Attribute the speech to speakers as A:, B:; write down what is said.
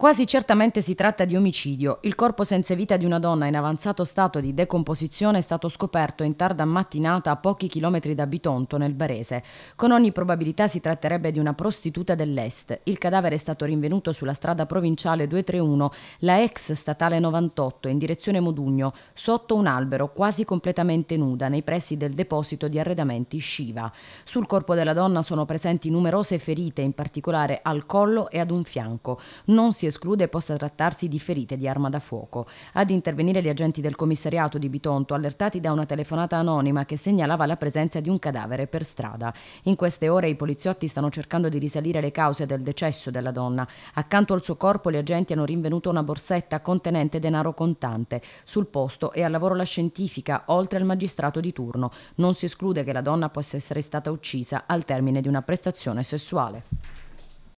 A: Quasi certamente si tratta di omicidio. Il corpo senza vita di una donna in avanzato stato di decomposizione è stato scoperto in tarda mattinata a pochi chilometri da Bitonto, nel Barese. Con ogni probabilità si tratterebbe di una prostituta dell'Est. Il cadavere è stato rinvenuto sulla strada provinciale 231, la ex statale 98, in direzione Modugno, sotto un albero quasi completamente nuda, nei pressi del deposito di arredamenti Shiva. Sul corpo della donna sono presenti numerose ferite, in particolare al collo e ad un fianco. Non si è esclude possa trattarsi di ferite di arma da fuoco. Ad intervenire gli agenti del commissariato di Bitonto, allertati da una telefonata anonima che segnalava la presenza di un cadavere per strada. In queste ore i poliziotti stanno cercando di risalire le cause del decesso della donna. Accanto al suo corpo gli agenti hanno rinvenuto una borsetta contenente denaro contante. Sul posto è al lavoro la scientifica, oltre al magistrato di turno. Non si esclude che la donna possa essere stata uccisa al termine di una prestazione sessuale.